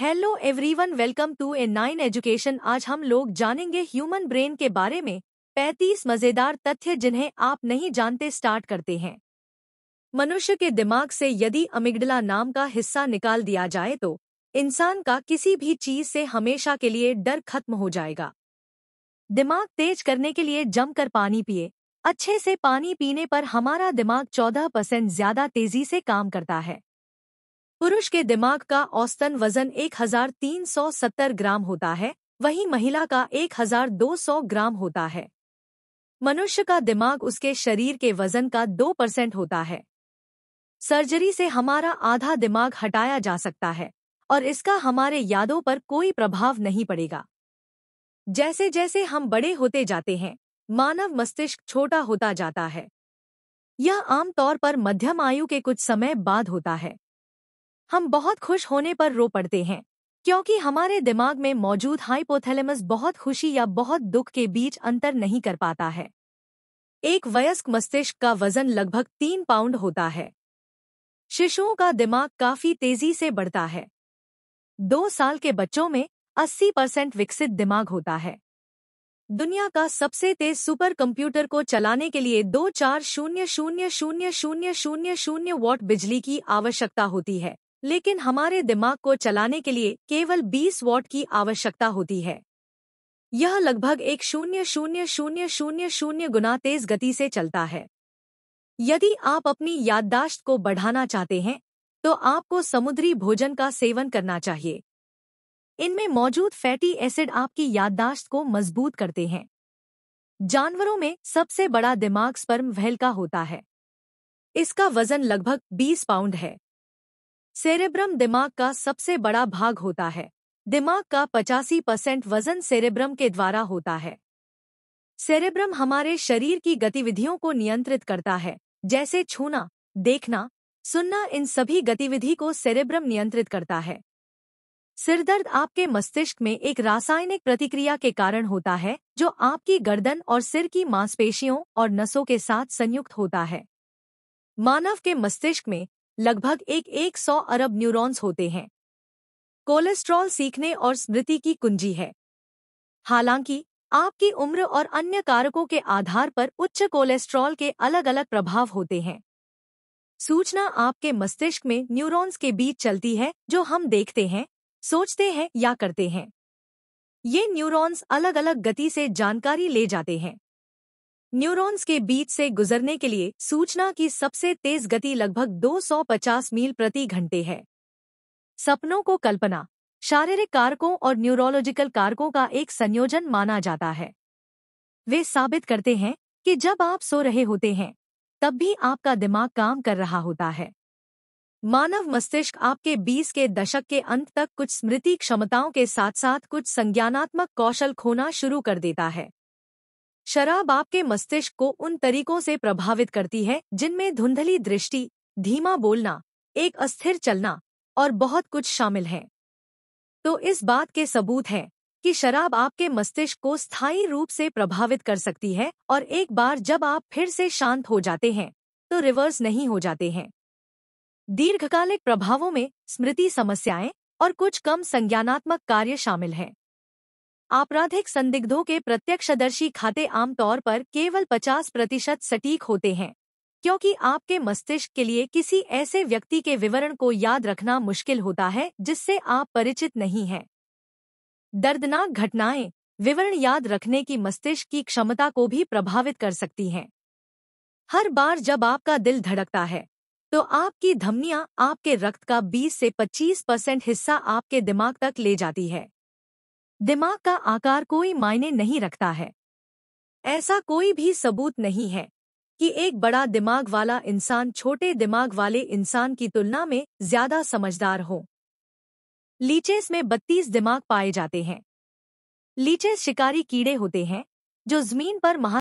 hello everyone welcome to a nine education आज हम लोग जानेंगे ह्यूमन ब्रेन के बारे में 35 मजेदार तथ्य जिन्हें आप नहीं जानते स्टार्ट करते हैं मनुष्य के दिमाग से यदि अमिगडला नाम का हिस्सा निकाल दिया जाए तो इंसान का किसी भी चीज से हमेशा के लिए डर खत्म हो जाएगा दिमाग तेज करने के लिए जमकर पानी पिए अच्छे से पानी पीने पर हमारा दिमाग 14 परसेंट ज्यादा तेजी से काम करता है पुरुष के दिमाग का औसतन वजन 1370 ग्राम होता है वहीं महिला का 1200 ग्राम होता है मनुष्य का दिमाग उसके शरीर के वजन का दो परसेंट होता है सर्जरी से हमारा आधा दिमाग हटाया जा सकता है और इसका हमारे यादों पर कोई प्रभाव नहीं पड़ेगा जैसे जैसे हम बड़े होते जाते हैं मानव मस्तिष्क छोटा होता जाता है यह आमतौर पर मध्यम आयु के कुछ समय बाद होता है हम बहुत खुश होने पर रो पड़ते हैं क्योंकि हमारे दिमाग में मौजूद हाइपोथैलेमस बहुत खुशी या बहुत दुख के बीच अंतर नहीं कर पाता है एक वयस्क मस्तिष्क का वजन लगभग तीन पाउंड होता है शिशुओं का दिमाग काफी तेजी से बढ़ता है दो साल के बच्चों में 80 परसेंट विकसित दिमाग होता है दुनिया का सबसे तेज सुपर कंप्यूटर को चलाने के लिए दो चार शून्य शून्य शून्य शून्य शून्य शून्य वॉट बिजली की आवश्यकता होती है लेकिन हमारे दिमाग को चलाने के लिए केवल 20 वॉट की आवश्यकता होती है यह लगभग एक शून्य शून्य शून्य शून्य शून्य गुना तेज गति से चलता है यदि आप अपनी याददाश्त को बढ़ाना चाहते हैं तो आपको समुद्री भोजन का सेवन करना चाहिए इनमें मौजूद फैटी एसिड आपकी याददाश्त को मजबूत करते हैं जानवरों में सबसे बड़ा दिमाग स्पर्म वहल का होता है इसका वजन लगभग 20 पाउंड है सेरेब्रम दिमाग का सबसे बड़ा भाग होता है दिमाग का पचासी परसेंट वजन सेरेब्रम के द्वारा होता है सेरेब्रम हमारे शरीर की गतिविधियों को नियंत्रित करता है जैसे छूना देखना सुनना इन सभी गतिविधि को सेरेब्रम नियंत्रित करता है सिरदर्द आपके मस्तिष्क में एक रासायनिक प्रतिक्रिया के कारण होता है जो आपकी गर्दन और सिर की मांसपेशियों और नसों के साथ संयुक्त होता है मानव के मस्तिष्क में लगभग एक एक सौ अरब न्यूरॉन्स होते हैं कोलेस्ट्रॉल सीखने और स्मृति की कुंजी है हालांकि आपकी उम्र और अन्य कारकों के आधार पर उच्च कोलेस्ट्रॉल के अलग अलग प्रभाव होते हैं सूचना आपके मस्तिष्क में न्यूरॉन्स के बीच चलती है जो हम देखते हैं सोचते हैं या करते हैं ये न्यूरॉन्स अलग अलग गति से जानकारी ले जाते हैं न्यूरॉन्स के बीच से गुजरने के लिए सूचना की सबसे तेज गति लगभग 250 मील प्रति घंटे है सपनों को कल्पना शारीरिक कारकों और न्यूरोलॉजिकल कारकों का एक संयोजन माना जाता है वे साबित करते हैं कि जब आप सो रहे होते हैं तब भी आपका दिमाग काम कर रहा होता है मानव मस्तिष्क आपके 20 के दशक के अंत तक कुछ स्मृति क्षमताओं के साथ साथ कुछ संज्ञानात्मक कौशल खोना शुरू कर देता है शराब आपके मस्तिष्क को उन तरीकों से प्रभावित करती है जिनमें धुंधली दृष्टि धीमा बोलना एक अस्थिर चलना और बहुत कुछ शामिल है तो इस बात के सबूत हैं कि शराब आपके मस्तिष्क को स्थायी रूप से प्रभावित कर सकती है और एक बार जब आप फिर से शांत हो जाते हैं तो रिवर्स नहीं हो जाते हैं दीर्घकालिक प्रभावों में स्मृति समस्याएं और कुछ कम संज्ञानात्मक कार्य शामिल हैं आपराधिक संदिग्धों के प्रत्यक्षदर्शी खाते आमतौर पर केवल 50 प्रतिशत सटीक होते हैं क्योंकि आपके मस्तिष्क के लिए किसी ऐसे व्यक्ति के विवरण को याद रखना मुश्किल होता है जिससे आप परिचित नहीं हैं दर्दनाक घटनाएं विवरण याद रखने की मस्तिष्क की क्षमता को भी प्रभावित कर सकती हैं हर बार जब आपका दिल धड़कता है तो आपकी धमनियां आपके रक्त का 20 से 25 परसेंट हिस्सा आपके दिमाग तक ले जाती है दिमाग का आकार कोई मायने नहीं रखता है ऐसा कोई भी सबूत नहीं है कि एक बड़ा दिमाग वाला इंसान छोटे दिमाग वाले इंसान की तुलना में ज्यादा समझदार हो लीचेस में बत्तीस दिमाग पाए जाते हैं लीचेस शिकारी कीड़े होते हैं जो जमीन पर महा